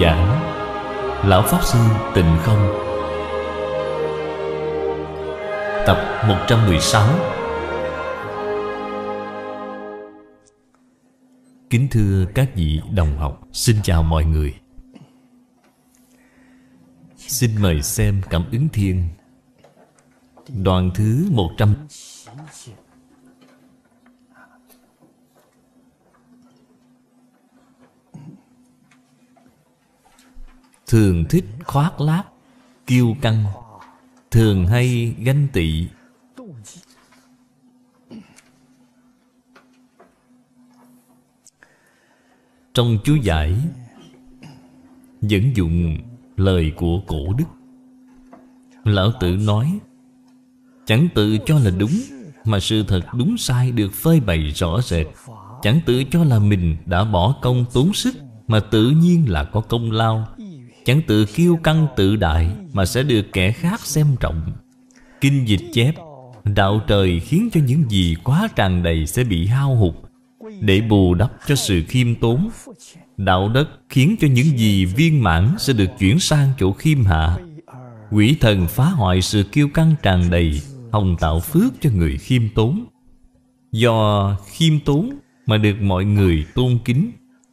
giả Lão Pháp Sư Tịnh Không Tập 116 Kính thưa các vị đồng học Xin chào mọi người Xin mời xem cảm ứng thiên Đoàn thứ 100 thường thích khoác lác kiêu căng thường hay ganh tị trong chú giải dẫn dụng lời của cổ đức lão tử nói chẳng tự cho là đúng mà sự thật đúng sai được phơi bày rõ rệt chẳng tự cho là mình đã bỏ công tốn sức mà tự nhiên là có công lao Chẳng tự kiêu căng tự đại Mà sẽ được kẻ khác xem trọng Kinh dịch chép Đạo trời khiến cho những gì quá tràn đầy sẽ bị hao hụt Để bù đắp cho sự khiêm tốn Đạo đất khiến cho những gì viên mãn sẽ được chuyển sang chỗ khiêm hạ Quỷ thần phá hoại sự kiêu căng tràn đầy Hồng tạo phước cho người khiêm tốn Do khiêm tốn mà được mọi người tôn kính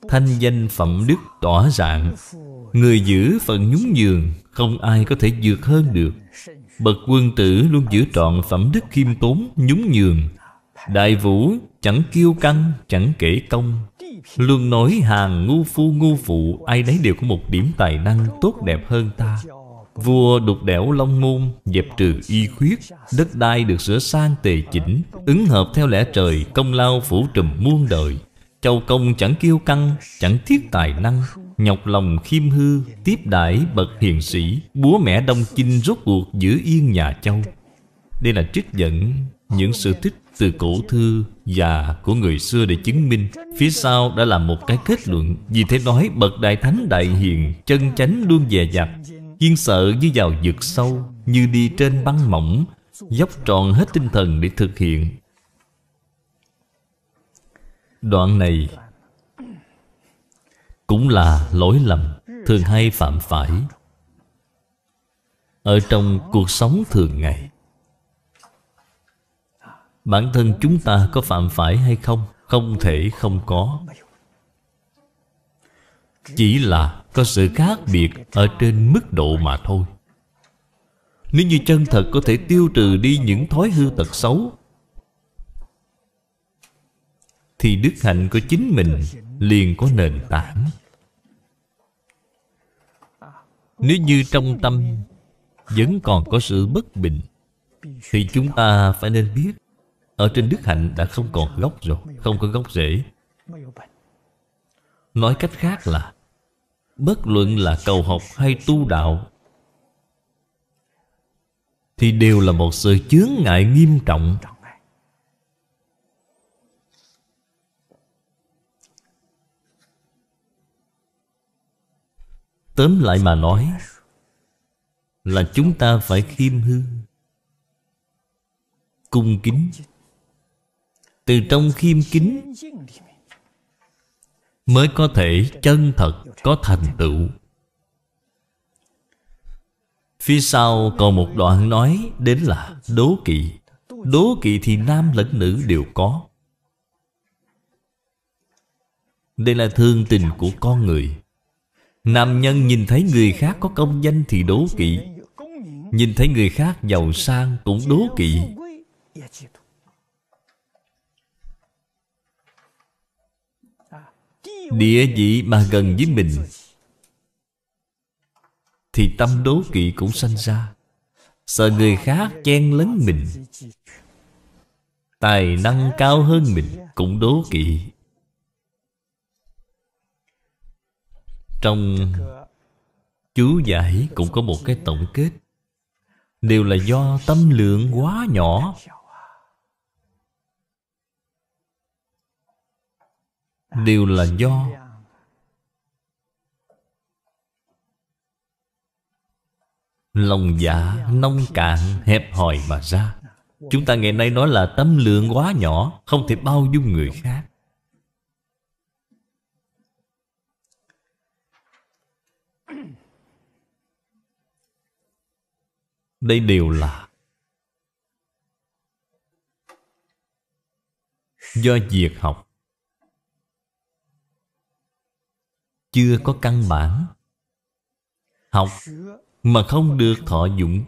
Thanh danh phẩm đức tỏa rạng Người giữ phận nhún nhường Không ai có thể vượt hơn được Bậc quân tử luôn giữ trọn phẩm đức khiêm tốn nhún nhường Đại vũ chẳng kiêu căng chẳng kể công Luôn nói hàng ngu phu ngu phụ Ai đấy đều có một điểm tài năng tốt đẹp hơn ta Vua đục đẽo long môn Dẹp trừ y khuyết Đất đai được sửa sang tề chỉnh Ứng hợp theo lẽ trời Công lao phủ trùm muôn đời Châu công chẳng kiêu căng Chẳng thiết tài năng Nhọc lòng khiêm hư Tiếp đãi bậc hiền sĩ Búa mẻ đông chinh rốt cuộc giữ yên nhà châu Đây là trích dẫn Những sự tích từ cổ thư Và của người xưa để chứng minh Phía sau đã là một cái kết luận Vì thế nói bậc đại thánh đại hiền Chân chánh luôn dè dặt Kiên sợ như vào vực sâu Như đi trên băng mỏng Dốc tròn hết tinh thần để thực hiện Đoạn này Cũng là lỗi lầm Thường hay phạm phải Ở trong cuộc sống thường ngày Bản thân chúng ta có phạm phải hay không Không thể không có Chỉ là có sự khác biệt Ở trên mức độ mà thôi Nếu như chân thật có thể tiêu trừ đi những thói hư tật xấu thì đức hạnh của chính mình liền có nền tảng nếu như trong tâm vẫn còn có sự bất bình thì chúng ta phải nên biết ở trên đức hạnh đã không còn gốc rồi không có gốc rễ nói cách khác là bất luận là cầu học hay tu đạo thì đều là một sự chướng ngại nghiêm trọng Tóm lại mà nói Là chúng ta phải khiêm hư Cung kính Từ trong khiêm kính Mới có thể chân thật có thành tựu Phía sau còn một đoạn nói đến là đố kỵ Đố kỵ thì nam lẫn nữ đều có Đây là thương tình của con người Nam nhân nhìn thấy người khác có công danh thì đố kỵ Nhìn thấy người khác giàu sang cũng đố kỵ Địa vị mà gần với mình Thì tâm đố kỵ cũng sanh ra Sợ người khác chen lấn mình Tài năng cao hơn mình cũng đố kỵ trong chú giải cũng có một cái tổng kết đều là do tâm lượng quá nhỏ đều là do lòng dạ nông cạn hẹp hòi mà ra chúng ta ngày nay nói là tâm lượng quá nhỏ không thể bao dung người khác đây đều là do việc học chưa có căn bản học mà không được thọ dụng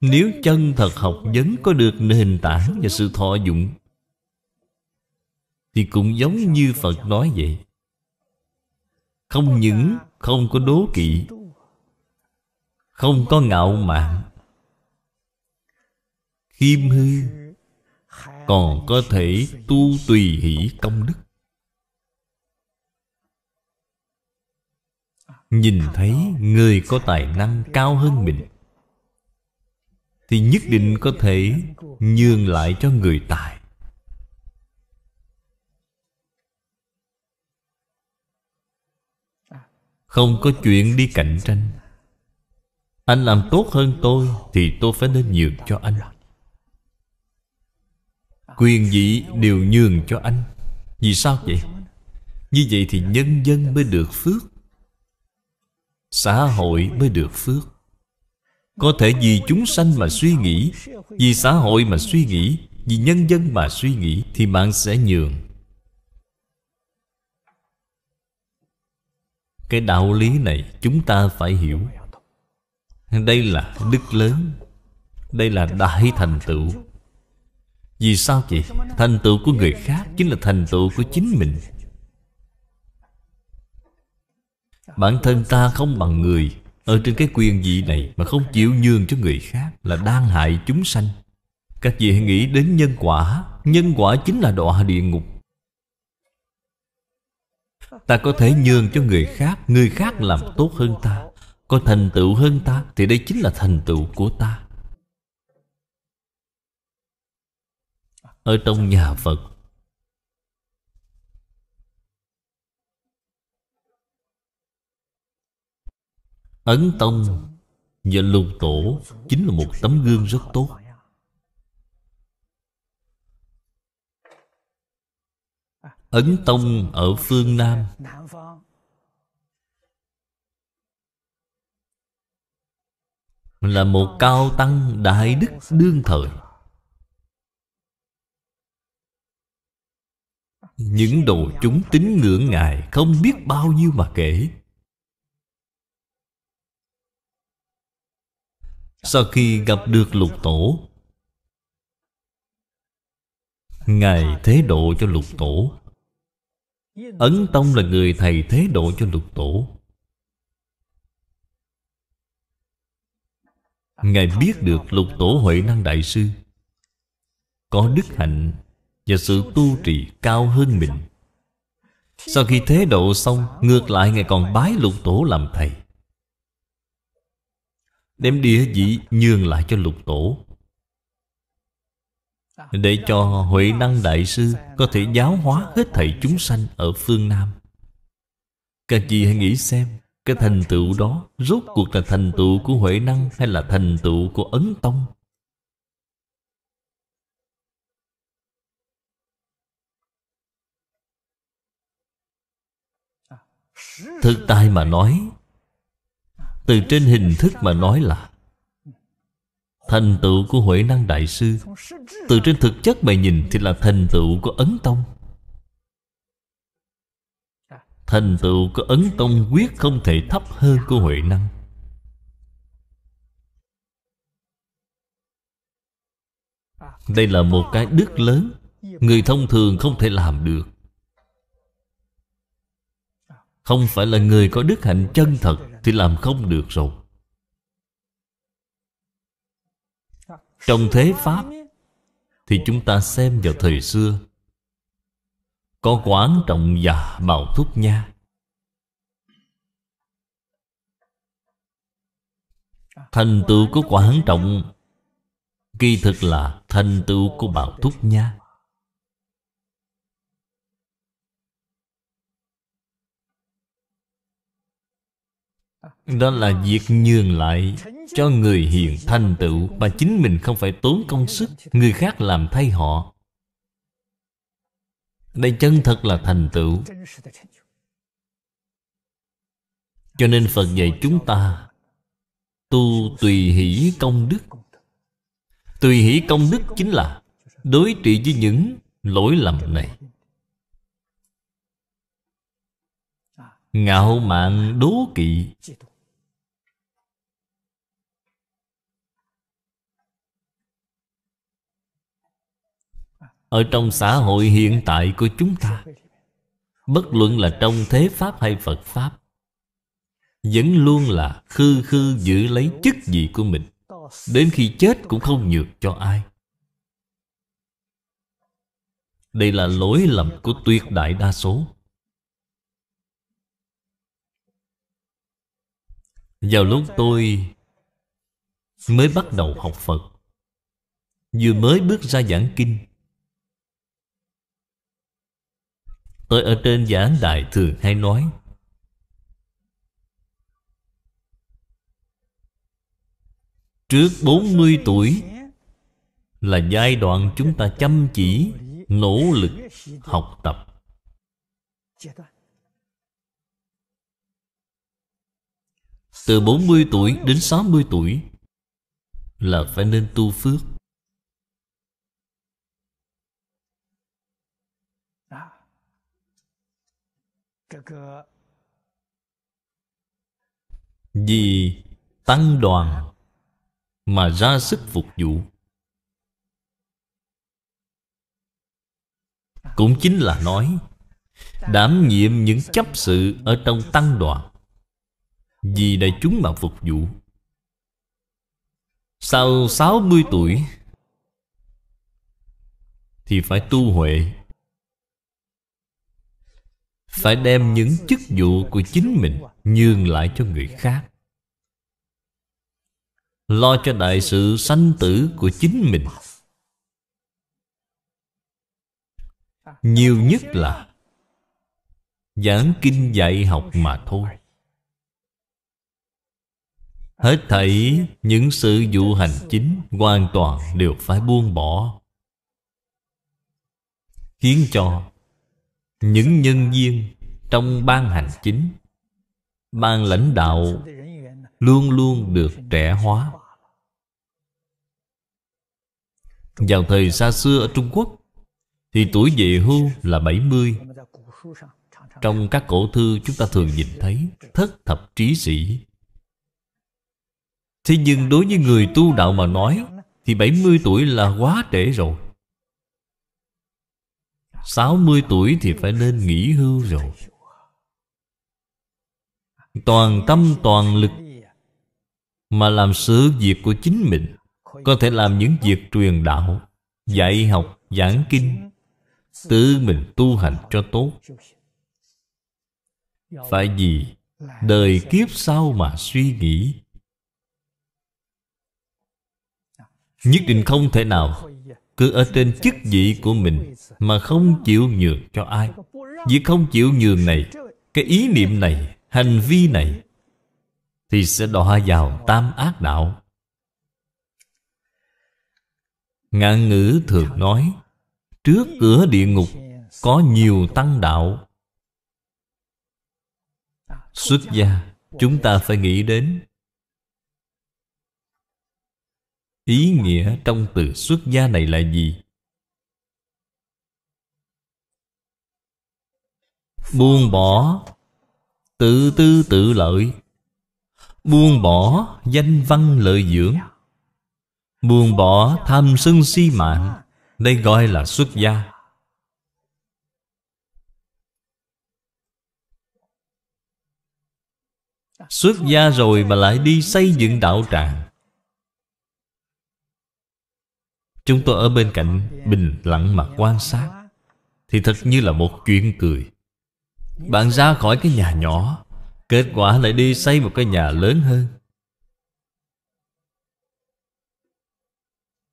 nếu chân thật học vẫn có được nền tảng và sự thọ dụng thì cũng giống như phật nói vậy không những không có đố kỵ không có ngạo mạn Khiêm hư Còn có thể tu tùy hỷ công đức Nhìn thấy người có tài năng cao hơn mình Thì nhất định có thể nhường lại cho người tài Không có chuyện đi cạnh tranh anh làm tốt hơn tôi Thì tôi phải nên nhường cho anh Quyền gì đều nhường cho anh Vì sao vậy? Như vậy thì nhân dân mới được phước Xã hội mới được phước Có thể vì chúng sanh mà suy nghĩ Vì xã hội mà suy nghĩ Vì nhân dân mà suy nghĩ Thì bạn sẽ nhường Cái đạo lý này chúng ta phải hiểu đây là đức lớn Đây là đại thành tựu Vì sao vậy? Thành tựu của người khác Chính là thành tựu của chính mình Bản thân ta không bằng người Ở trên cái quyền vị này Mà không chịu nhường cho người khác Là đang hại chúng sanh Các vị hãy nghĩ đến nhân quả Nhân quả chính là đọa địa ngục Ta có thể nhường cho người khác Người khác làm tốt hơn ta có thành tựu hơn ta Thì đây chính là thành tựu của ta Ở trong nhà Phật Ấn Tông và Lục Tổ Chính là một tấm gương rất tốt Ấn Tông ở phương Nam Là một cao tăng đại đức đương thời Những đồ chúng tín ngưỡng Ngài Không biết bao nhiêu mà kể Sau khi gặp được lục tổ Ngài thế độ cho lục tổ Ấn Tông là người thầy thế độ cho lục tổ Ngài biết được lục tổ Huệ Năng Đại Sư Có đức hạnh Và sự tu trì cao hơn mình Sau khi thế độ xong Ngược lại Ngài còn bái lục tổ làm thầy Đem địa vị nhường lại cho lục tổ Để cho Huệ Năng Đại Sư Có thể giáo hóa hết thầy chúng sanh Ở phương Nam Các chị hãy nghĩ xem cái thành tựu đó Rốt cuộc là thành tựu của Huệ Năng Hay là thành tựu của Ấn Tông Thực tại mà nói Từ trên hình thức mà nói là Thành tựu của Huệ Năng Đại Sư Từ trên thực chất mà nhìn Thì là thành tựu của Ấn Tông thành tựu có ấn tông quyết không thể thấp hơn của huệ năng đây là một cái đức lớn người thông thường không thể làm được không phải là người có đức hạnh chân thật thì làm không được rồi trong thế pháp thì chúng ta xem vào thời xưa có quán trọng và màu thuốc nha Thành tựu của quán trọng Kỳ thực là thành tựu của bào thúc nha Đó là việc nhường lại cho người hiền thanh tựu Mà chính mình không phải tốn công sức Người khác làm thay họ đây chân thật là thành tựu Cho nên Phật dạy chúng ta Tu tùy hỷ công đức Tùy hỷ công đức chính là Đối trị với những lỗi lầm này Ngạo mạn đố kỵ Ở trong xã hội hiện tại của chúng ta Bất luận là trong thế Pháp hay Phật Pháp Vẫn luôn là khư khư giữ lấy chức vị của mình Đến khi chết cũng không nhược cho ai Đây là lỗi lầm của tuyệt đại đa số Vào lúc tôi mới bắt đầu học Phật Vừa mới bước ra giảng kinh tôi ở trên giảng đại thường hay nói Trước 40 tuổi là giai đoạn chúng ta chăm chỉ, nỗ lực học tập. Từ 40 tuổi đến 60 tuổi là phải nên tu phước. vì tăng đoàn mà ra sức phục vụ cũng chính là nói đảm nhiệm những chấp sự ở trong tăng đoàn vì đại chúng mà phục vụ sau 60 tuổi thì phải tu huệ phải đem những chức vụ của chính mình nhường lại cho người khác lo cho đại sự sanh tử của chính mình nhiều nhất là giảng kinh dạy học mà thôi hết thảy những sự vụ hành chính hoàn toàn đều phải buông bỏ khiến cho những nhân viên trong ban hành chính ban lãnh đạo luôn luôn được trẻ hóa vào thời xa xưa ở Trung Quốc thì tuổi về hưu là 70 trong các cổ thư chúng ta thường nhìn thấy thất thập trí sĩ Thế nhưng đối với người tu đạo mà nói Thì 70 tuổi là quá trễ rồi 60 tuổi thì phải nên nghỉ hưu rồi Toàn tâm toàn lực Mà làm sự việc của chính mình Có thể làm những việc truyền đạo Dạy học, giảng kinh Tự mình tu hành cho tốt Phải vì Đời kiếp sau mà suy nghĩ Nhất định không thể nào cứ ở trên chức vị của mình mà không chịu nhường cho ai vì không chịu nhường này cái ý niệm này hành vi này thì sẽ đọa vào tam ác đạo ngạn ngữ thường nói trước cửa địa ngục có nhiều tăng đạo xuất gia chúng ta phải nghĩ đến ý nghĩa trong từ xuất gia này là gì buông bỏ tự tư tự lợi buông bỏ danh văn lợi dưỡng buông bỏ tham sân si mạng đây gọi là xuất gia xuất gia rồi mà lại đi xây dựng đạo tràng Chúng tôi ở bên cạnh bình lặng mà quan sát Thì thật như là một chuyện cười Bạn ra khỏi cái nhà nhỏ Kết quả lại đi xây một cái nhà lớn hơn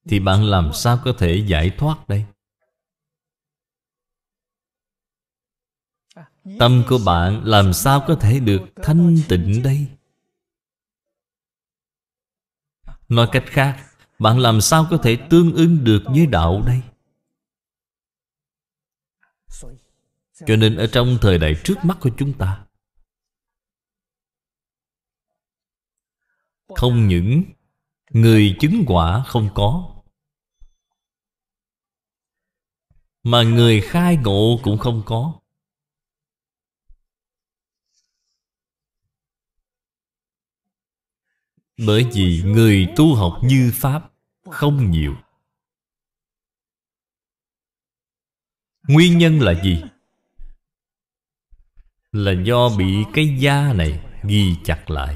Thì bạn làm sao có thể giải thoát đây Tâm của bạn làm sao có thể được thanh tịnh đây Nói cách khác bạn làm sao có thể tương ứng được với đạo đây Cho nên ở trong thời đại trước mắt của chúng ta Không những người chứng quả không có Mà người khai ngộ cũng không có Bởi vì người tu học như Pháp không nhiều Nguyên nhân là gì? Là do bị cái da này ghi chặt lại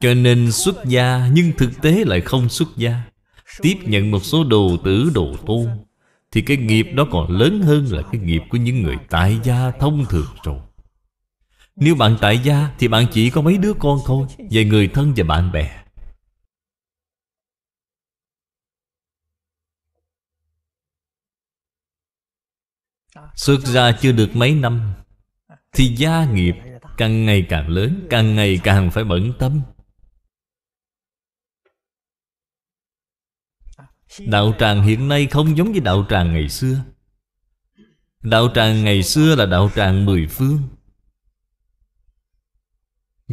Cho nên xuất gia nhưng thực tế lại không xuất gia Tiếp nhận một số đồ tử đồ tôn Thì cái nghiệp đó còn lớn hơn là cái nghiệp của những người tại gia thông thường rồi nếu bạn tại gia Thì bạn chỉ có mấy đứa con thôi Về người thân và bạn bè Xuất ra chưa được mấy năm Thì gia nghiệp càng ngày càng lớn Càng ngày càng phải bận tâm Đạo tràng hiện nay không giống với đạo tràng ngày xưa Đạo tràng ngày xưa là đạo tràng mười phương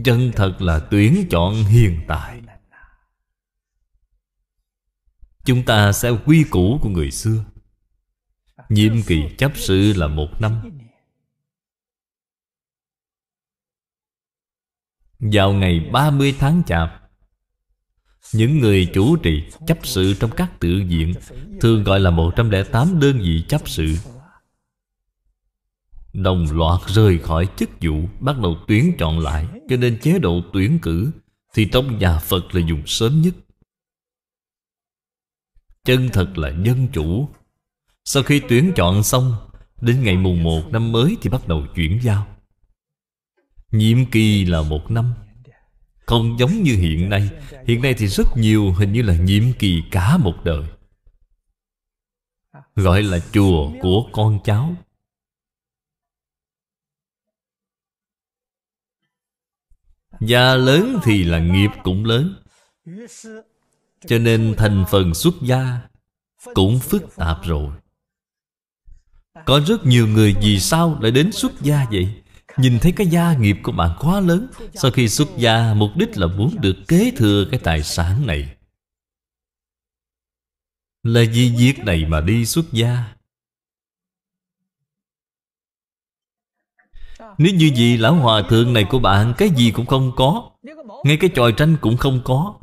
Chân thật là tuyển chọn hiện tại Chúng ta sẽ quy củ của người xưa Nhiệm kỳ chấp sự là một năm Vào ngày 30 tháng chạp Những người chủ trì chấp sự trong các tự viện Thường gọi là 108 đơn vị chấp sự đồng loạt rời khỏi chức vụ bắt đầu tuyển chọn lại cho nên chế độ tuyển cử thì trong nhà phật là dùng sớm nhất chân thật là dân chủ sau khi tuyển chọn xong đến ngày mùng 1 năm mới thì bắt đầu chuyển giao nhiệm kỳ là một năm không giống như hiện nay hiện nay thì rất nhiều hình như là nhiệm kỳ cả một đời gọi là chùa của con cháu Gia lớn thì là nghiệp cũng lớn Cho nên thành phần xuất gia Cũng phức tạp rồi Có rất nhiều người vì sao lại đến xuất gia vậy Nhìn thấy cái gia nghiệp của bạn quá lớn Sau khi xuất gia mục đích là muốn được kế thừa cái tài sản này Là vì việc này mà đi xuất gia Nếu như vậy lão hòa thượng này của bạn Cái gì cũng không có Ngay cái tròi tranh cũng không có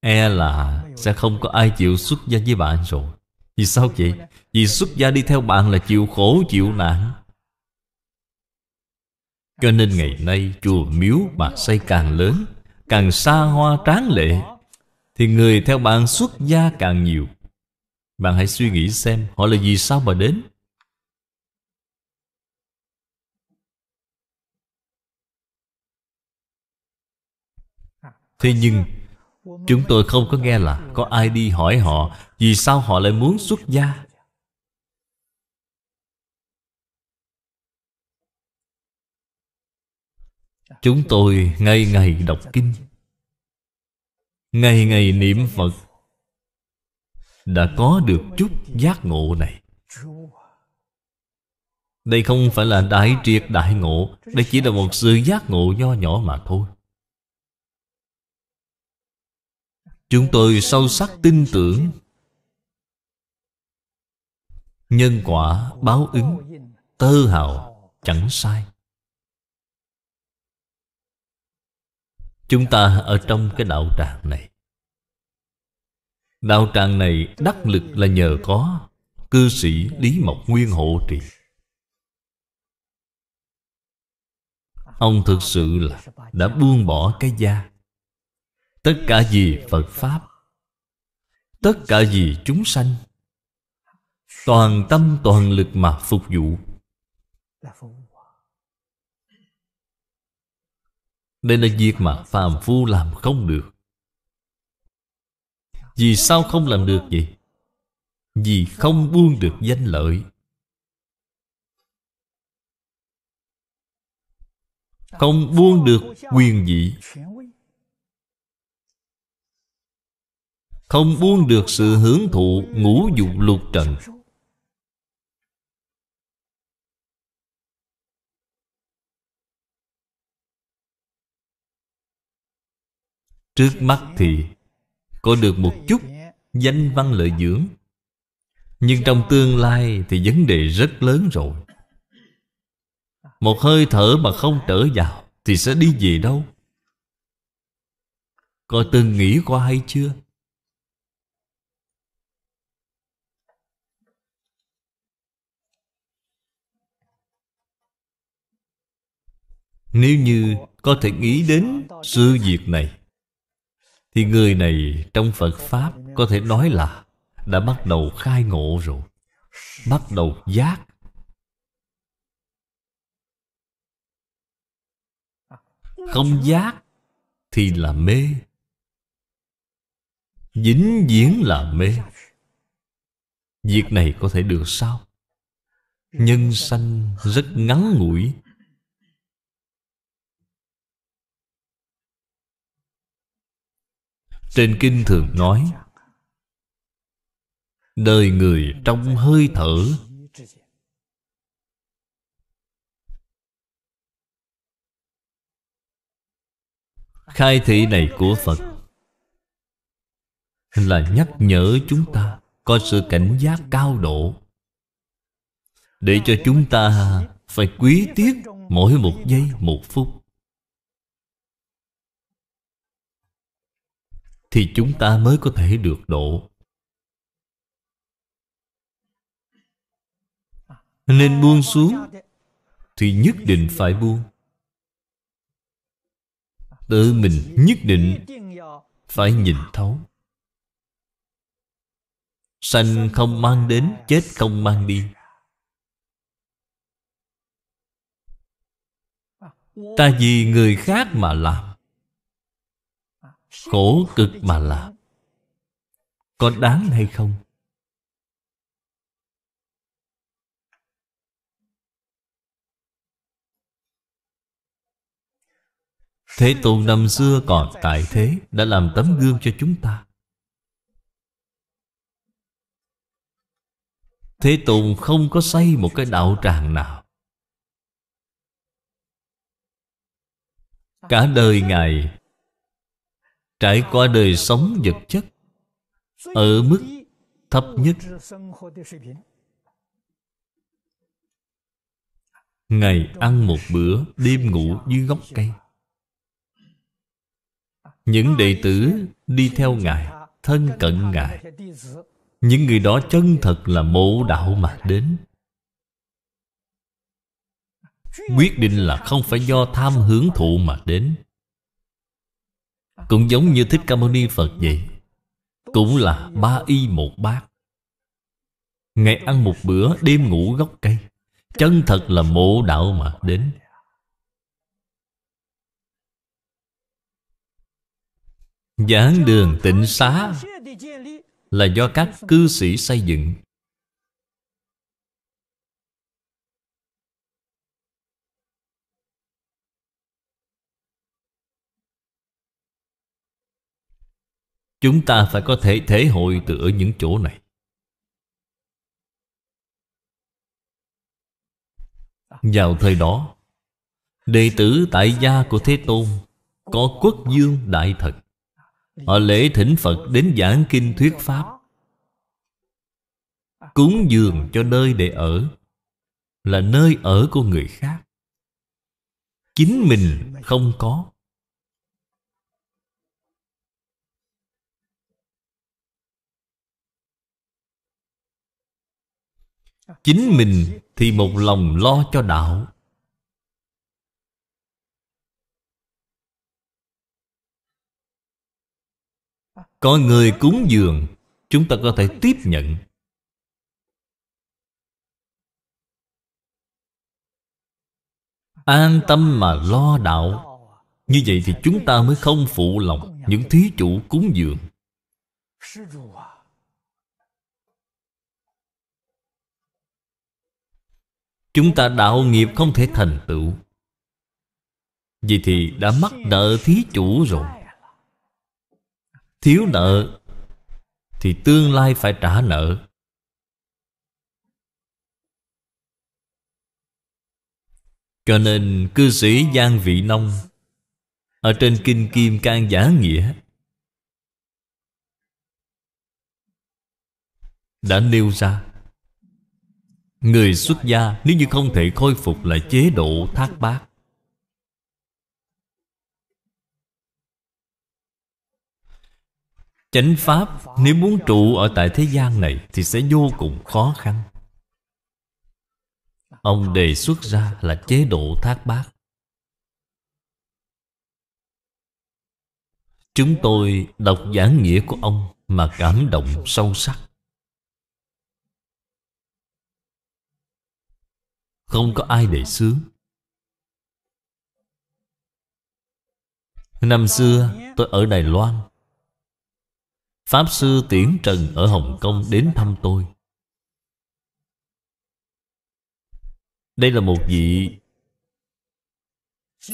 E là sẽ không có ai chịu xuất gia với bạn rồi Vì sao vậy? Vì xuất gia đi theo bạn là chịu khổ chịu nạn Cho nên ngày nay chùa miếu mà xây càng lớn Càng xa hoa tráng lệ Thì người theo bạn xuất gia càng nhiều Bạn hãy suy nghĩ xem Họ là vì sao mà đến Thế nhưng Chúng tôi không có nghe là Có ai đi hỏi họ Vì sao họ lại muốn xuất gia Chúng tôi ngày ngày đọc kinh Ngày ngày niệm Phật Đã có được chút giác ngộ này Đây không phải là đại triệt đại ngộ Đây chỉ là một sự giác ngộ nho nhỏ mà thôi Chúng tôi sâu sắc tin tưởng Nhân quả báo ứng Tơ hào chẳng sai Chúng ta ở trong cái đạo tràng này Đạo tràng này đắc lực là nhờ có Cư sĩ Lý Mộc Nguyên hộ trì Ông thực sự là đã buông bỏ cái da tất cả gì phật pháp tất cả gì chúng sanh toàn tâm toàn lực mà phục vụ đây là việc mà phàm phu làm không được vì sao không làm được vậy vì không buông được danh lợi không buông được quyền vị Không buông được sự hưởng thụ ngũ dục lục trần Trước mắt thì Có được một chút Danh văn lợi dưỡng Nhưng trong tương lai Thì vấn đề rất lớn rồi Một hơi thở mà không trở vào Thì sẽ đi về đâu Có từng nghĩ qua hay chưa Nếu như có thể nghĩ đến sự việc này Thì người này trong Phật Pháp có thể nói là Đã bắt đầu khai ngộ rồi Bắt đầu giác Không giác thì là mê Dính viễn là mê Việc này có thể được sao? Nhân sanh rất ngắn ngủi Trên kinh thường nói Đời người trong hơi thở Khai thị này của Phật Là nhắc nhở chúng ta Có sự cảnh giác cao độ Để cho chúng ta Phải quý tiếc mỗi một giây một phút thì chúng ta mới có thể được độ nên buông xuống thì nhất định phải buông tự mình nhất định phải nhìn thấu sanh không mang đến chết không mang đi ta vì người khác mà làm Khổ cực mà là Có đáng hay không? Thế Tôn năm xưa còn tại thế Đã làm tấm gương cho chúng ta Thế Tôn không có xây một cái đạo tràng nào Cả đời Ngài trải qua đời sống vật chất ở mức thấp nhất ngày ăn một bữa đêm ngủ dưới gốc cây những đệ tử đi theo ngài thân cận ngài những người đó chân thật là mộ đạo mà đến quyết định là không phải do tham hưởng thụ mà đến cũng giống như Thích Ca Mâu Ni Phật vậy Cũng là ba y một bát Ngày ăn một bữa đêm ngủ gốc cây Chân thật là mộ đạo mà đến Giảng đường tịnh xá Là do các cư sĩ xây dựng Chúng ta phải có thể thể hội từ ở những chỗ này Vào thời đó Đệ tử tại gia của Thế Tôn Có quốc dương đại thật Họ lễ thỉnh Phật đến giảng kinh thuyết Pháp Cúng dường cho nơi để ở Là nơi ở của người khác Chính mình không có Chính mình thì một lòng lo cho đạo Có người cúng dường Chúng ta có thể tiếp nhận An tâm mà lo đạo Như vậy thì chúng ta mới không phụ lòng Những thí chủ cúng dường Chúng ta đạo nghiệp không thể thành tựu Vì thì đã mắc nợ thí chủ rồi Thiếu nợ Thì tương lai phải trả nợ Cho nên cư sĩ Giang Vị Nông Ở trên Kinh Kim Can Giả Nghĩa Đã nêu ra Người xuất gia nếu như không thể khôi phục lại chế độ thác bát Chánh Pháp nếu muốn trụ ở tại thế gian này Thì sẽ vô cùng khó khăn Ông đề xuất ra là chế độ thác bát Chúng tôi đọc giảng nghĩa của ông Mà cảm động sâu sắc Không có ai để sướng Năm xưa tôi ở Đài Loan Pháp sư Tiễn Trần ở Hồng Kông đến thăm tôi Đây là một vị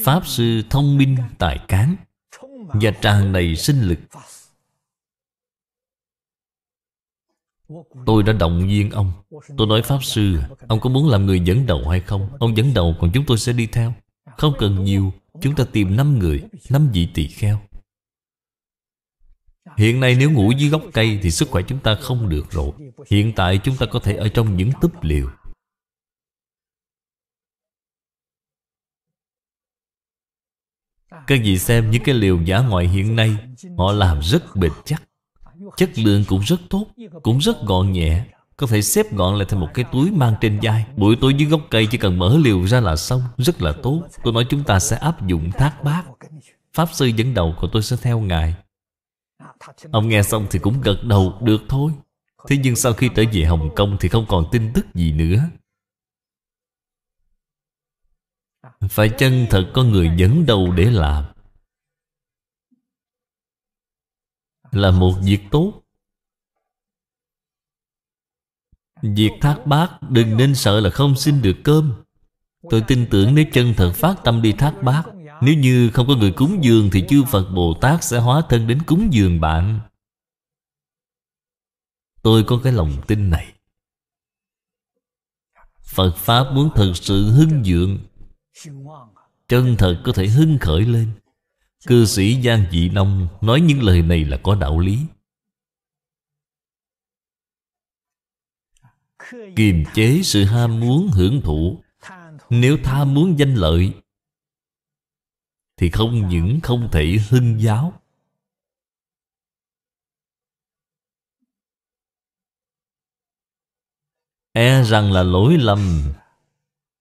Pháp sư thông minh tài cán Và tràn đầy sinh lực Tôi đã động viên ông Tôi nói Pháp Sư Ông có muốn làm người dẫn đầu hay không Ông dẫn đầu còn chúng tôi sẽ đi theo Không cần nhiều Chúng ta tìm 5 người 5 vị tỳ kheo Hiện nay nếu ngủ dưới gốc cây Thì sức khỏe chúng ta không được rồi Hiện tại chúng ta có thể ở trong những túp liều Các vị xem những cái liều giả ngoại hiện nay Họ làm rất bền chắc chất lượng cũng rất tốt cũng rất gọn nhẹ có thể xếp gọn lại thành một cái túi mang trên vai buổi tối dưới gốc cây chỉ cần mở liều ra là xong rất là tốt tôi nói chúng ta sẽ áp dụng thác bát pháp sư dẫn đầu của tôi sẽ theo ngài ông nghe xong thì cũng gật đầu được thôi thế nhưng sau khi trở về hồng kông thì không còn tin tức gì nữa phải chân thật có người dẫn đầu để làm là một việc tốt Việc thác bát đừng nên sợ là không xin được cơm Tôi tin tưởng nếu chân thật phát tâm đi thác bát Nếu như không có người cúng dường Thì chư Phật Bồ Tát sẽ hóa thân đến cúng dường bạn Tôi có cái lòng tin này Phật Pháp muốn thật sự hưng dượng Chân thật có thể hưng khởi lên Cư sĩ Giang Dị Nông nói những lời này là có đạo lý Kiềm chế sự ham muốn hưởng thụ Nếu tham muốn danh lợi Thì không những không thể hưng giáo E rằng là lỗi lầm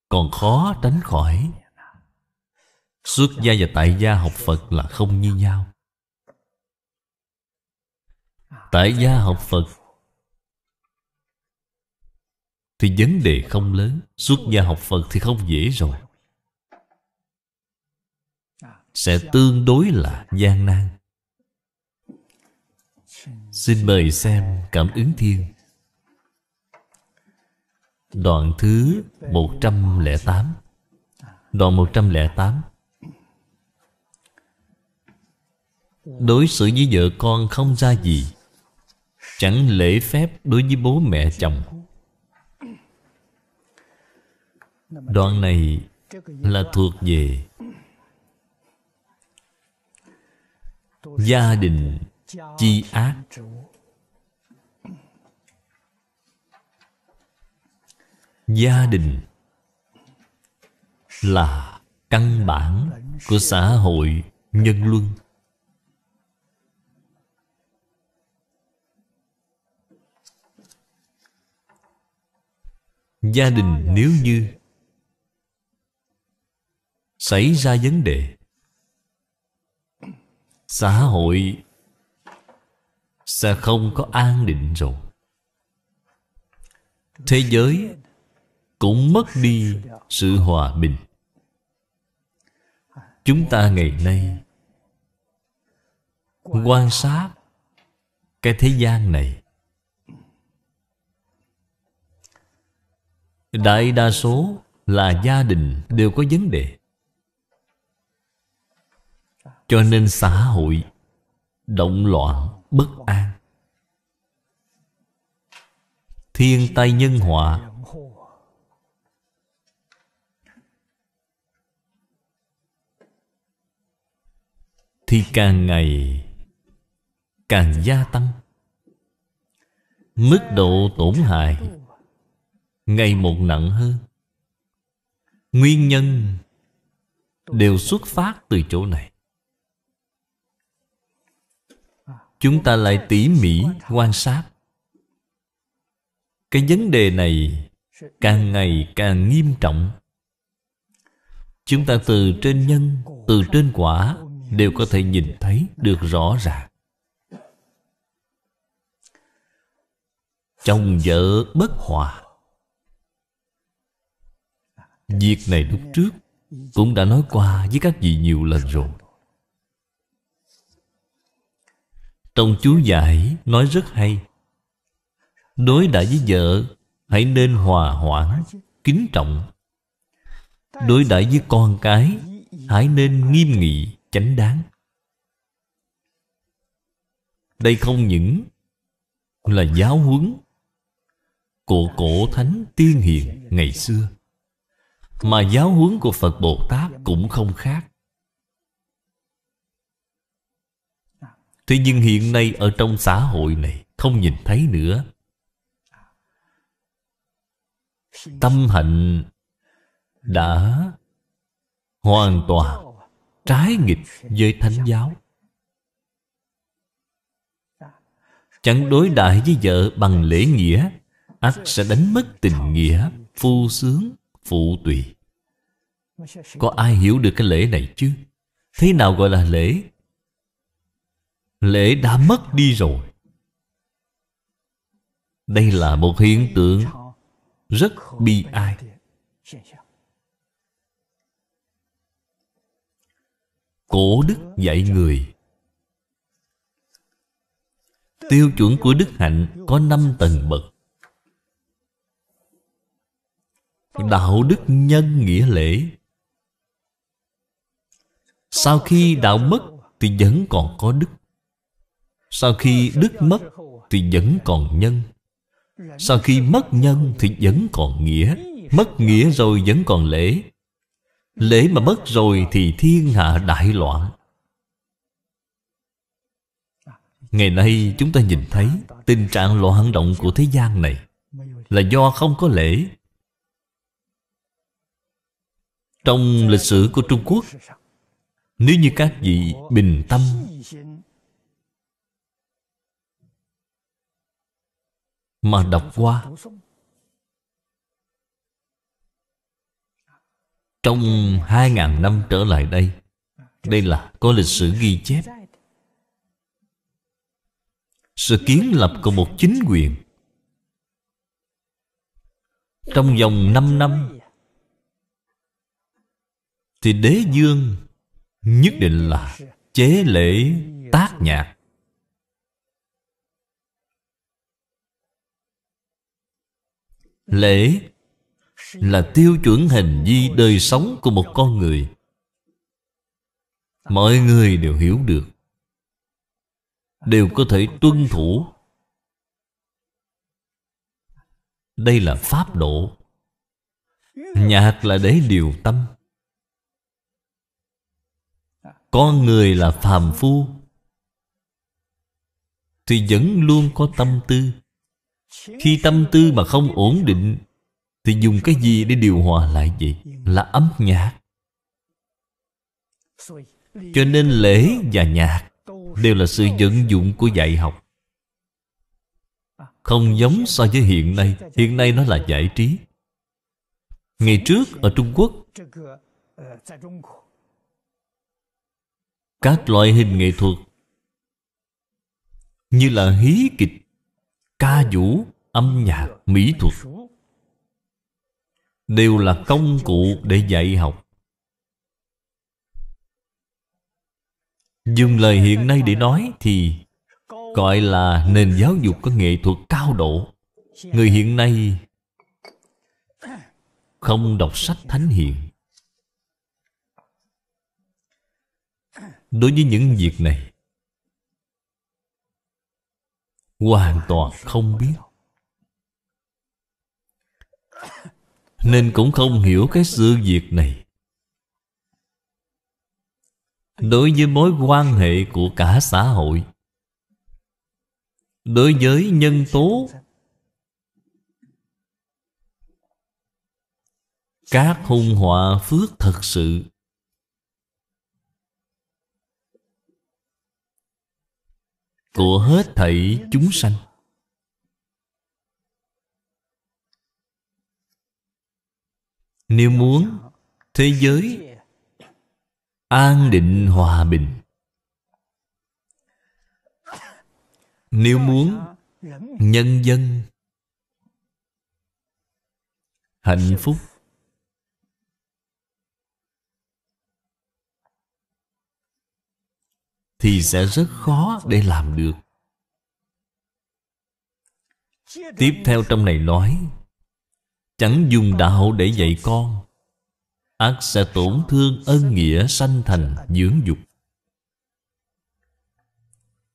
Còn khó tránh khỏi Xuất gia và tại gia học Phật là không như nhau Tại gia học Phật Thì vấn đề không lớn Xuất gia học Phật thì không dễ rồi Sẽ tương đối là gian nan Xin mời xem Cảm ứng Thiên Đoạn thứ 108 Đoạn 108 Đối xử với vợ con không ra gì Chẳng lễ phép đối với bố mẹ chồng Đoạn này là thuộc về Gia đình chi ác Gia đình là căn bản của xã hội nhân luân gia đình nếu như xảy ra vấn đề xã hội sẽ không có an định rồi thế giới cũng mất đi sự hòa bình chúng ta ngày nay quan sát cái thế gian này Đại đa số là gia đình đều có vấn đề Cho nên xã hội Động loạn, bất an Thiên tai nhân họa Thì càng ngày Càng gia tăng Mức độ tổn hại ngày một nặng hơn nguyên nhân đều xuất phát từ chỗ này chúng ta lại tỉ mỉ quan sát cái vấn đề này càng ngày càng nghiêm trọng chúng ta từ trên nhân từ trên quả đều có thể nhìn thấy được rõ ràng chồng vợ bất hòa Việc này lúc trước Cũng đã nói qua với các vị nhiều lần rồi Trong chú giải nói rất hay Đối đãi với vợ Hãy nên hòa hoãn Kính trọng Đối đãi với con cái Hãy nên nghiêm nghị chánh đáng Đây không những Là giáo huấn Của cổ thánh tiên hiền ngày xưa mà giáo huấn của Phật Bồ Tát cũng không khác Thế nhưng hiện nay ở trong xã hội này Không nhìn thấy nữa Tâm hạnh đã hoàn toàn trái nghịch với thánh giáo Chẳng đối đại với vợ bằng lễ nghĩa ắt sẽ đánh mất tình nghĩa Phu sướng phụ tùy Có ai hiểu được cái lễ này chứ? Thế nào gọi là lễ? Lễ đã mất đi rồi Đây là một hiện tượng rất bi ai Cổ đức dạy người Tiêu chuẩn của đức hạnh có năm tầng bậc đạo đức nhân nghĩa lễ sau khi đạo mất thì vẫn còn có đức sau khi đức mất thì vẫn còn nhân sau khi mất nhân thì vẫn còn nghĩa mất nghĩa rồi vẫn còn lễ lễ mà mất rồi thì thiên hạ đại loạn ngày nay chúng ta nhìn thấy tình trạng loạn động của thế gian này là do không có lễ trong lịch sử của Trung Quốc Nếu như các vị bình tâm Mà đọc qua Trong hai ngàn năm trở lại đây Đây là có lịch sử ghi chép Sự kiến lập của một chính quyền Trong vòng 5 năm thì đế dương nhất định là chế lễ tác nhạc lễ là tiêu chuẩn hành vi đời sống của một con người mọi người đều hiểu được đều có thể tuân thủ đây là pháp độ nhạc là để điều tâm con người là phàm phu thì vẫn luôn có tâm tư khi tâm tư mà không ổn định thì dùng cái gì để điều hòa lại vậy là âm nhạc cho nên lễ và nhạc đều là sự vận dụng của dạy học không giống so với hiện nay hiện nay nó là giải trí ngày trước ở trung quốc các loại hình nghệ thuật như là hí kịch, ca vũ, âm nhạc, mỹ thuật đều là công cụ để dạy học. Dùng lời hiện nay để nói thì gọi là nền giáo dục có nghệ thuật cao độ. Người hiện nay không đọc sách thánh hiền đối với những việc này hoàn toàn không biết nên cũng không hiểu cái sự việc này đối với mối quan hệ của cả xã hội đối với nhân tố các hung họa phước thật sự của hết thảy chúng sanh nếu muốn thế giới an định hòa bình nếu muốn nhân dân hạnh phúc thì sẽ rất khó để làm được tiếp theo trong này nói chẳng dùng đạo để dạy con ác sẽ tổn thương ân nghĩa sanh thành dưỡng dục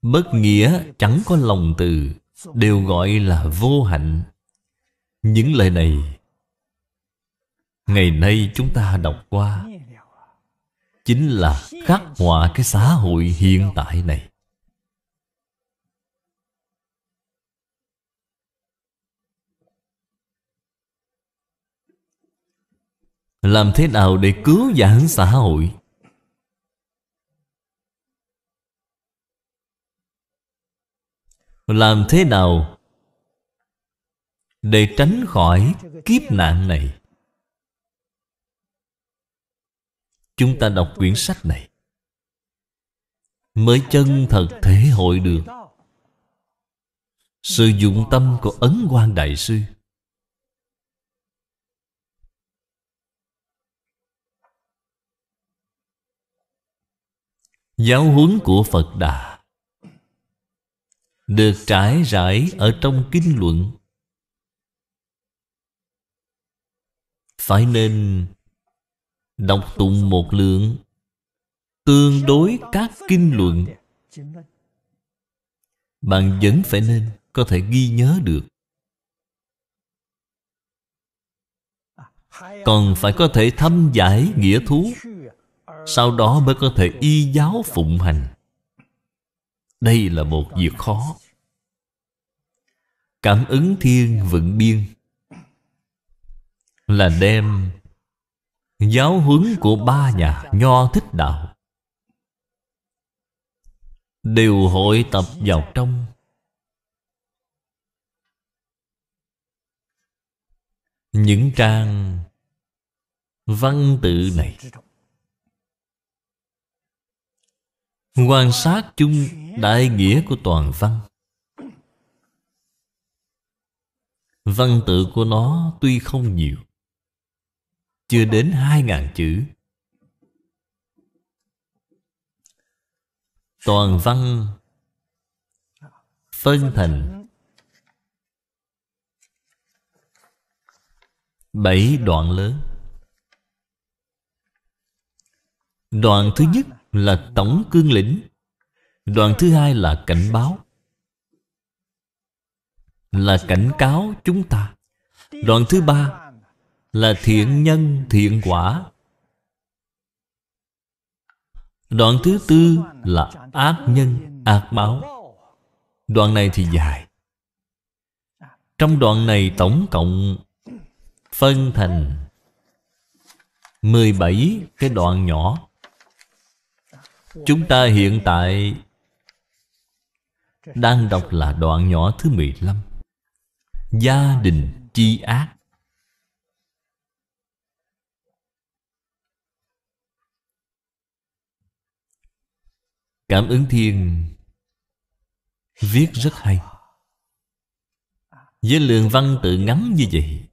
bất nghĩa chẳng có lòng từ đều gọi là vô hạnh những lời này ngày nay chúng ta đọc qua chính là khắc họa cái xã hội hiện tại này làm thế nào để cứu vãn xã hội làm thế nào để tránh khỏi kiếp nạn này chúng ta đọc quyển sách này mới chân thật thể hội được sự dụng tâm của ấn quan đại sư giáo huấn của phật đà được trải rải ở trong kinh luận phải nên Đọc tụng một lượng Tương đối các kinh luận Bạn vẫn phải nên Có thể ghi nhớ được Còn phải có thể thâm giải nghĩa thú Sau đó mới có thể y giáo phụng hành Đây là một việc khó Cảm ứng thiên vận biên Là đem Giáo huấn của ba nhà Nho thích đạo Đều hội tập vào trong Những trang Văn tự này Quan sát chung đại nghĩa của toàn văn Văn tự của nó tuy không nhiều chưa đến hai ngàn chữ toàn văn phân thành bảy đoạn lớn đoạn thứ nhất là tổng cương lĩnh đoạn thứ hai là cảnh báo là cảnh cáo chúng ta đoạn thứ ba là thiện nhân thiện quả Đoạn thứ tư là ác nhân ác báo Đoạn này thì dài Trong đoạn này tổng cộng Phân thành 17 cái đoạn nhỏ Chúng ta hiện tại Đang đọc là đoạn nhỏ thứ 15 Gia đình chi ác Cảm ứng thiên Viết rất hay Với lượng văn tự ngắn như vậy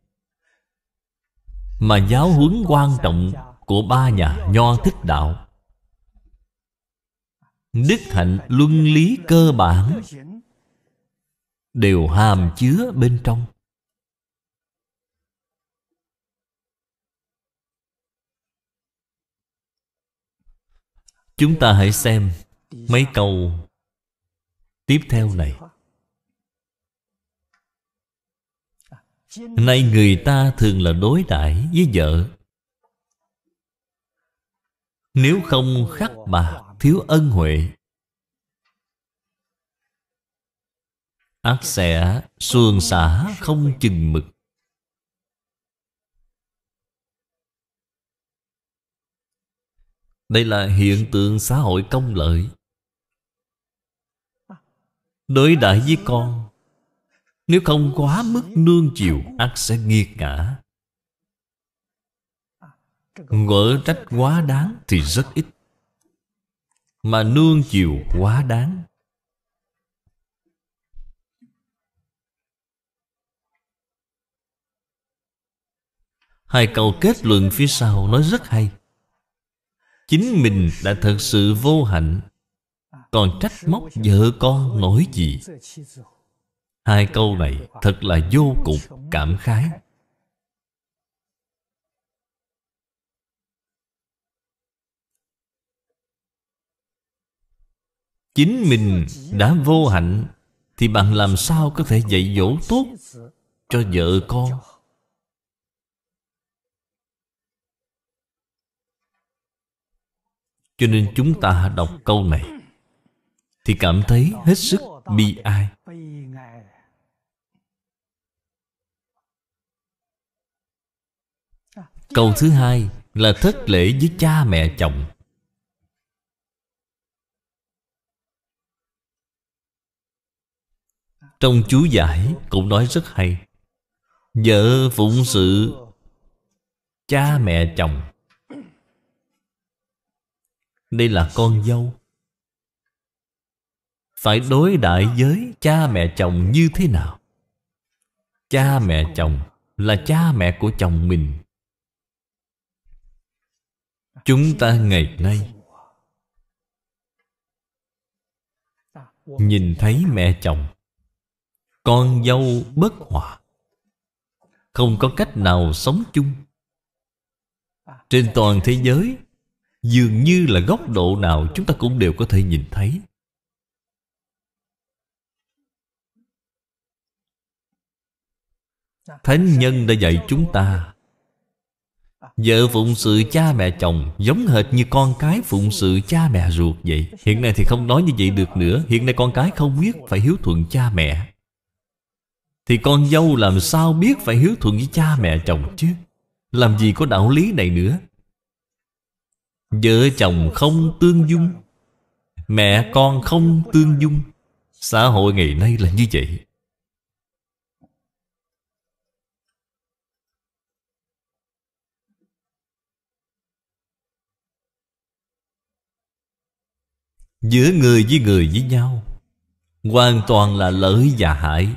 Mà giáo huấn quan trọng Của ba nhà nho thích đạo Đức hạnh luân lý cơ bản Đều hàm chứa bên trong Chúng ta hãy xem mấy câu tiếp theo này nay người ta thường là đối đãi với vợ nếu không khắc bạc thiếu ân huệ ác sẽ xuồng xả không chừng mực đây là hiện tượng xã hội công lợi Đối đãi với con Nếu không quá mức nương chiều ác sẽ nghiệt ngã Ngỡ trách quá đáng thì rất ít Mà nương chiều quá đáng Hai câu kết luận phía sau nói rất hay Chính mình đã thật sự vô hạnh còn trách móc vợ con nổi gì hai câu này thật là vô cùng cảm khái chính mình đã vô hạnh thì bạn làm sao có thể dạy dỗ tốt cho vợ con cho nên chúng ta đọc câu này thì cảm thấy hết sức bi ai câu thứ hai là thất lễ với cha mẹ chồng trong chú giải cũng nói rất hay vợ phụng sự cha mẹ chồng đây là con dâu phải đối đại với cha mẹ chồng như thế nào cha mẹ chồng là cha mẹ của chồng mình chúng ta ngày nay nhìn thấy mẹ chồng con dâu bất hòa không có cách nào sống chung trên toàn thế giới dường như là góc độ nào chúng ta cũng đều có thể nhìn thấy Thánh nhân đã dạy chúng ta Vợ phụng sự cha mẹ chồng Giống hệt như con cái phụng sự cha mẹ ruột vậy Hiện nay thì không nói như vậy được nữa Hiện nay con cái không biết phải hiếu thuận cha mẹ Thì con dâu làm sao biết phải hiếu thuận với cha mẹ chồng chứ Làm gì có đạo lý này nữa Vợ chồng không tương dung Mẹ con không tương dung Xã hội ngày nay là như vậy giữa người với người với nhau hoàn toàn là lợi và hại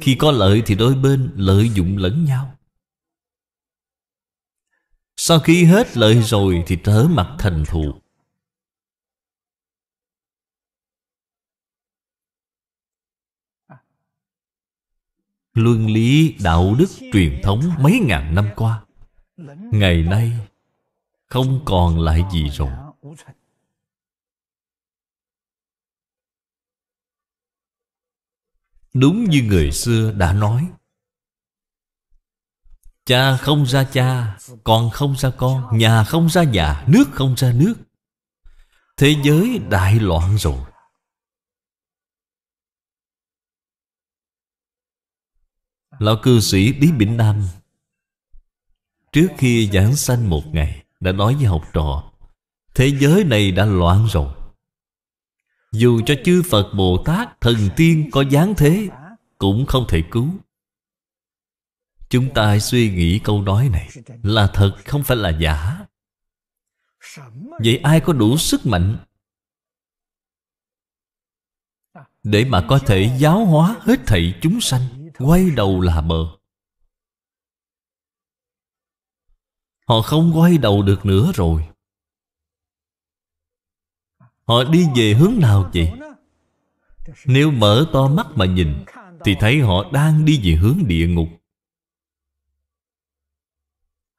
khi có lợi thì đôi bên lợi dụng lẫn nhau sau khi hết lợi rồi thì trở mặt thành thù luân lý đạo đức truyền thống mấy ngàn năm qua ngày nay không còn lại gì rồi Đúng như người xưa đã nói Cha không ra cha Con không ra con Nhà không ra nhà Nước không ra nước Thế giới đại loạn rồi Lão cư sĩ Lý Bỉnh Nam Trước khi giảng sanh một ngày Đã nói với học trò Thế giới này đã loạn rồi dù cho chư Phật Bồ Tát Thần tiên có dáng thế Cũng không thể cứu Chúng ta suy nghĩ câu nói này Là thật không phải là giả Vậy ai có đủ sức mạnh Để mà có thể giáo hóa hết thảy chúng sanh Quay đầu là bờ Họ không quay đầu được nữa rồi Họ đi về hướng nào vậy? Nếu mở to mắt mà nhìn Thì thấy họ đang đi về hướng địa ngục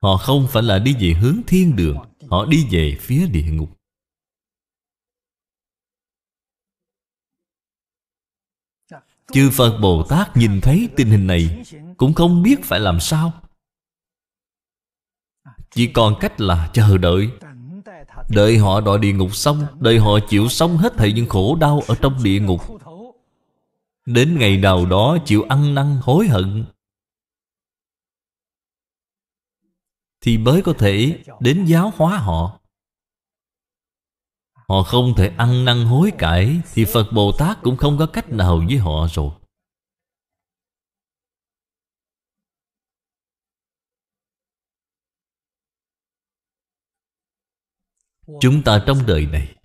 Họ không phải là đi về hướng thiên đường Họ đi về phía địa ngục Chư Phật Bồ Tát nhìn thấy tình hình này Cũng không biết phải làm sao Chỉ còn cách là chờ đợi Đợi họ đọa địa ngục xong Đợi họ chịu xong hết thảy những khổ đau Ở trong địa ngục Đến ngày nào đó chịu ăn năn hối hận Thì mới có thể đến giáo hóa họ Họ không thể ăn năn hối cải Thì Phật Bồ Tát cũng không có cách nào với họ rồi Chúng ta trong đời này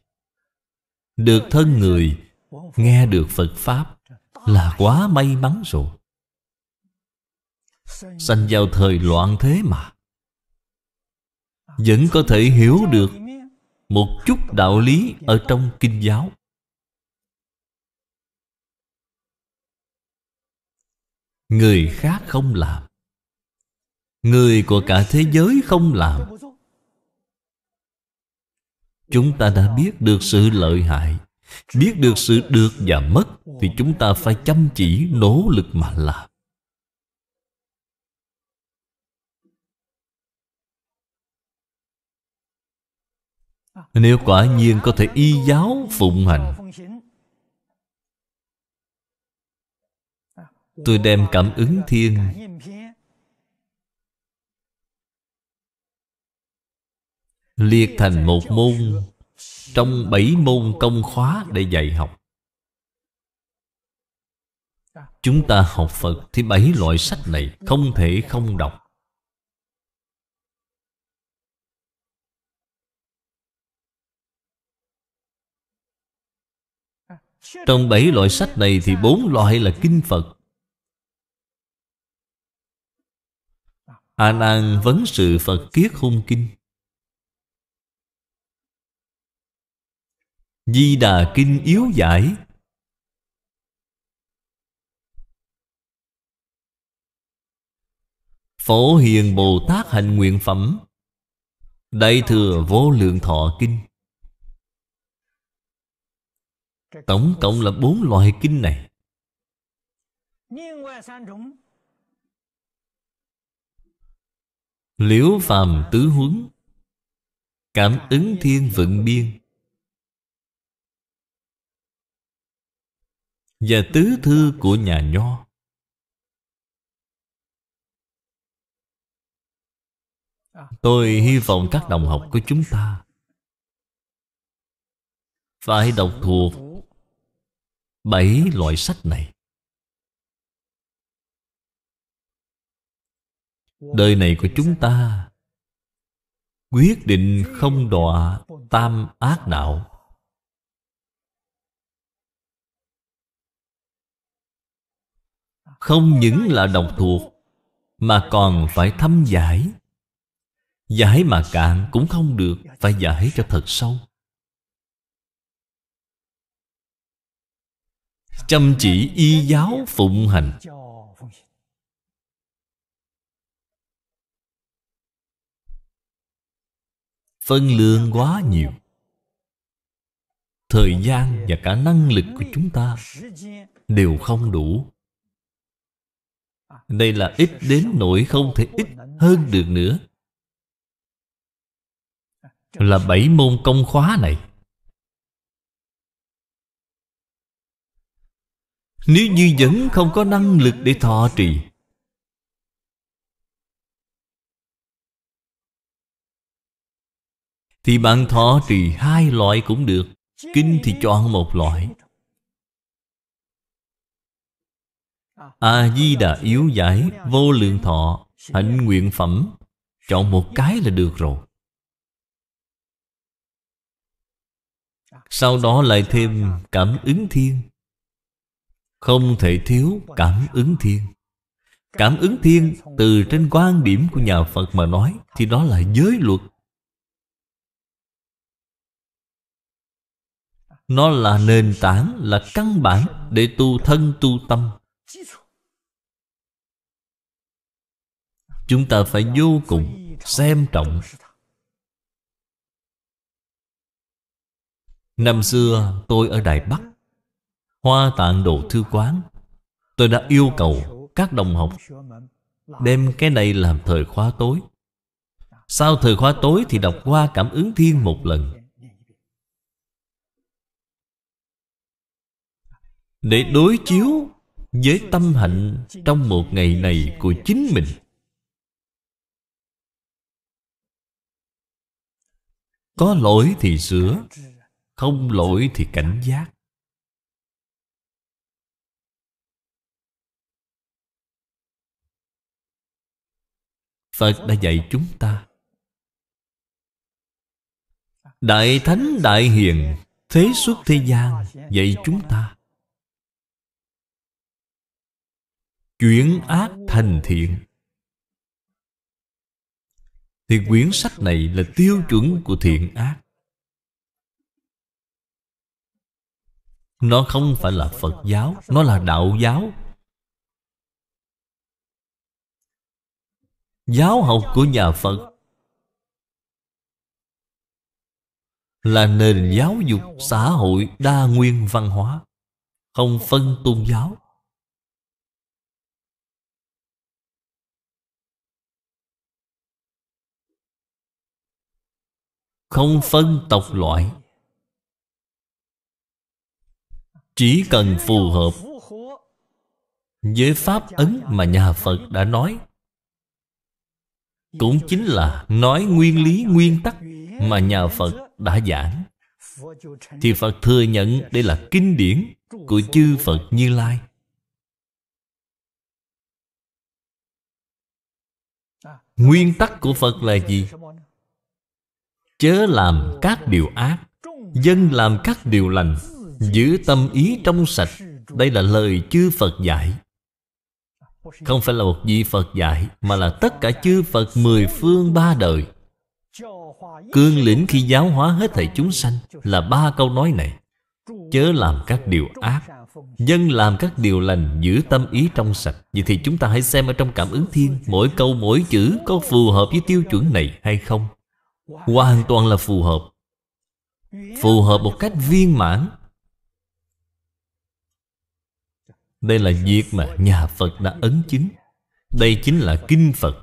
Được thân người Nghe được Phật Pháp Là quá may mắn rồi Sanh vào thời loạn thế mà Vẫn có thể hiểu được Một chút đạo lý Ở trong kinh giáo Người khác không làm Người của cả thế giới không làm chúng ta đã biết được sự lợi hại biết được sự được và mất thì chúng ta phải chăm chỉ nỗ lực mà làm nếu quả nhiên có thể y giáo phụng hành tôi đem cảm ứng thiên liệt thành một môn trong bảy môn công khóa để dạy học chúng ta học phật thì bảy loại sách này không thể không đọc Trong bảy loại sách này thì bốn loại là kinh Phật A Nan vấn sự Phật Kiết Hung Kinh Di Đà Kinh Yếu Giải Phổ Hiền Bồ Tát hành Nguyện Phẩm Đại Thừa Vô Lượng Thọ Kinh Tổng cộng là bốn loại kinh này Liễu Phàm Tứ Huấn Cảm ứng Thiên Vận Biên và tứ thư của nhà nho tôi hy vọng các đồng học của chúng ta phải đọc thuộc bảy loại sách này đời này của chúng ta quyết định không đọa tam ác đạo không những là đọc thuộc mà còn phải thăm giải giải mà cạn cũng không được phải giải cho thật sâu chăm chỉ y giáo phụng hành phân lương quá nhiều thời gian và cả năng lực của chúng ta đều không đủ đây là ít đến nỗi không thể ít hơn được nữa Là bảy môn công khóa này Nếu như vẫn không có năng lực để thọ trì Thì bạn thọ trì hai loại cũng được Kinh thì chọn một loại A-di-đà yếu giải Vô lượng thọ Hạnh nguyện phẩm Chọn một cái là được rồi Sau đó lại thêm cảm ứng thiên Không thể thiếu cảm ứng thiên Cảm ứng thiên từ trên quan điểm của nhà Phật mà nói Thì đó là giới luật Nó là nền tảng, là căn bản Để tu thân tu tâm chúng ta phải vô cùng xem trọng năm xưa tôi ở đài bắc hoa tạng đồ thư quán tôi đã yêu cầu các đồng học đem cái này làm thời khóa tối sau thời khóa tối thì đọc qua cảm ứng thiên một lần để đối chiếu với tâm hạnh trong một ngày này của chính mình có lỗi thì sửa không lỗi thì cảnh giác phật đã dạy chúng ta đại thánh đại hiền thế xuất thế gian dạy chúng ta chuyển ác thành thiện thì quyển sách này là tiêu chuẩn của thiện ác nó không phải là phật giáo nó là đạo giáo giáo học của nhà phật là nền giáo dục xã hội đa nguyên văn hóa không phân tôn giáo không phân tộc loại chỉ cần phù hợp với pháp ấn mà nhà phật đã nói cũng chính là nói nguyên lý nguyên tắc mà nhà phật đã giảng thì phật thừa nhận đây là kinh điển của chư phật như lai nguyên tắc của phật là gì chớ làm các điều ác dân làm các điều lành giữ tâm ý trong sạch đây là lời chư phật dạy không phải là một vị phật dạy mà là tất cả chư phật mười phương ba đời cương lĩnh khi giáo hóa hết thảy chúng sanh là ba câu nói này chớ làm các điều ác dân làm các điều lành giữ tâm ý trong sạch vậy thì chúng ta hãy xem ở trong cảm ứng thiên mỗi câu mỗi chữ có phù hợp với tiêu chuẩn này hay không hoàn toàn là phù hợp phù hợp một cách viên mãn đây là việc mà nhà phật đã ấn chứng đây chính là kinh phật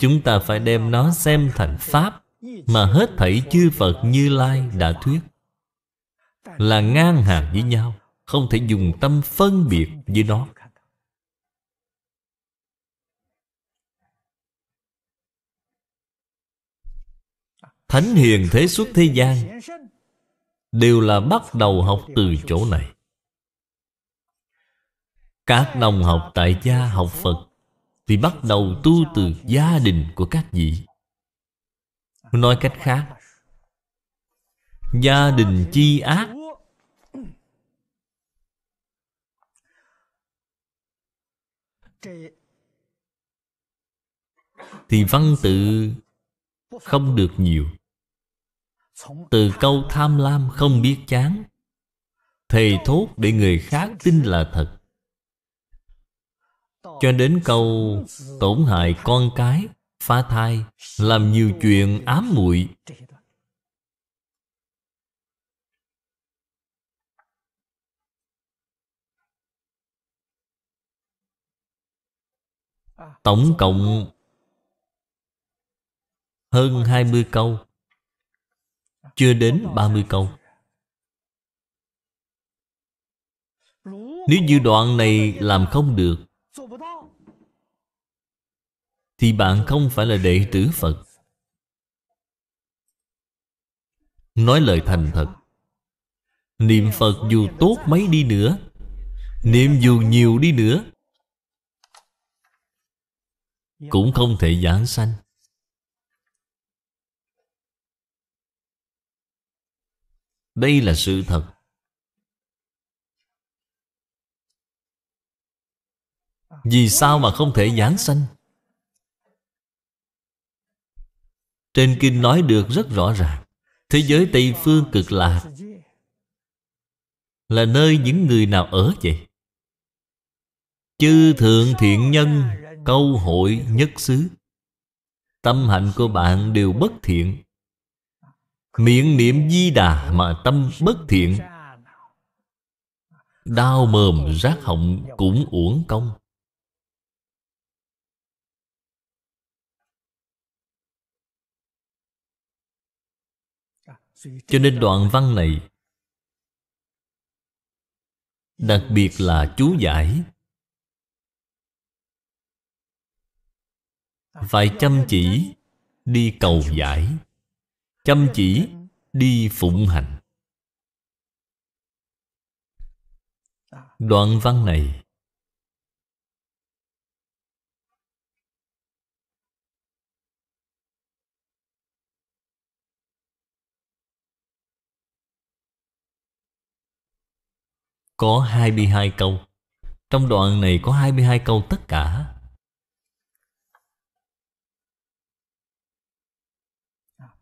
chúng ta phải đem nó xem thành pháp mà hết thảy chư phật như lai đã thuyết là ngang hàng với nhau không thể dùng tâm phân biệt với nó Thánh hiền thế suốt thế gian Đều là bắt đầu học từ chỗ này Các đồng học tại gia học Phật Thì bắt đầu tu từ gia đình của các vị Nói cách khác Gia đình chi ác Thì văn tự không được nhiều từ câu tham lam không biết chán thầy thốt để người khác tin là thật cho đến câu tổn hại con cái phá thai làm nhiều chuyện ám muội tổng cộng hơn 20 câu chưa đến 30 câu Nếu như đoạn này làm không được Thì bạn không phải là đệ tử Phật Nói lời thành thật Niệm Phật dù tốt mấy đi nữa Niệm dù nhiều đi nữa Cũng không thể giảng sanh Đây là sự thật. Vì sao mà không thể giảng sanh? Trên kinh nói được rất rõ ràng Thế giới Tây Phương cực lạc Là nơi những người nào ở vậy? Chư thượng thiện nhân Câu hội nhất xứ Tâm hạnh của bạn đều bất thiện Miệng niệm di đà mà tâm bất thiện Đau mồm rác họng cũng uổng công Cho nên đoạn văn này Đặc biệt là chú giải Phải chăm chỉ đi cầu giải chăm chỉ đi phụng hành đoạn văn này có 22 câu. Trong đoạn này có 22 câu tất cả.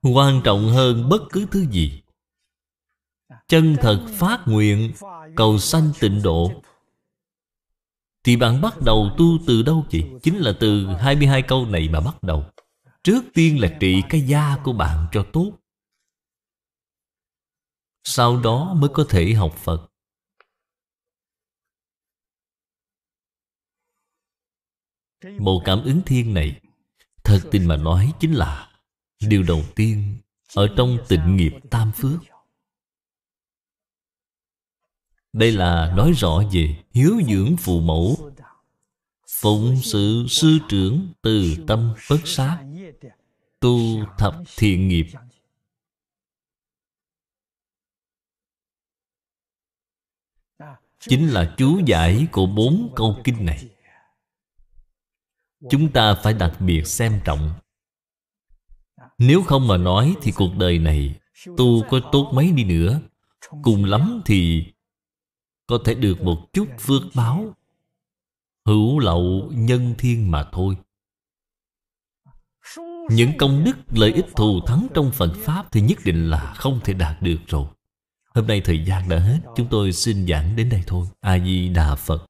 quan trọng hơn bất cứ thứ gì chân thật phát nguyện cầu sanh tịnh độ thì bạn bắt đầu tu từ đâu vậy? Chính là từ 22 câu này mà bắt đầu Trước tiên là trị cái da của bạn cho tốt Sau đó mới có thể học Phật Một cảm ứng thiên này Thật tình mà nói chính là Điều đầu tiên Ở trong tịnh nghiệp tam phước Đây là nói rõ về Hiếu dưỡng phụ mẫu Phụng sự sư trưởng Từ tâm bất sát Tu thập thiện nghiệp Chính là chú giải của bốn câu kinh này Chúng ta phải đặc biệt xem trọng nếu không mà nói thì cuộc đời này Tu có tốt mấy đi nữa Cùng lắm thì Có thể được một chút phước báo Hữu lậu nhân thiên mà thôi Những công đức lợi ích thù thắng trong Phật Pháp Thì nhất định là không thể đạt được rồi Hôm nay thời gian đã hết Chúng tôi xin giảng đến đây thôi A-di-đà Phật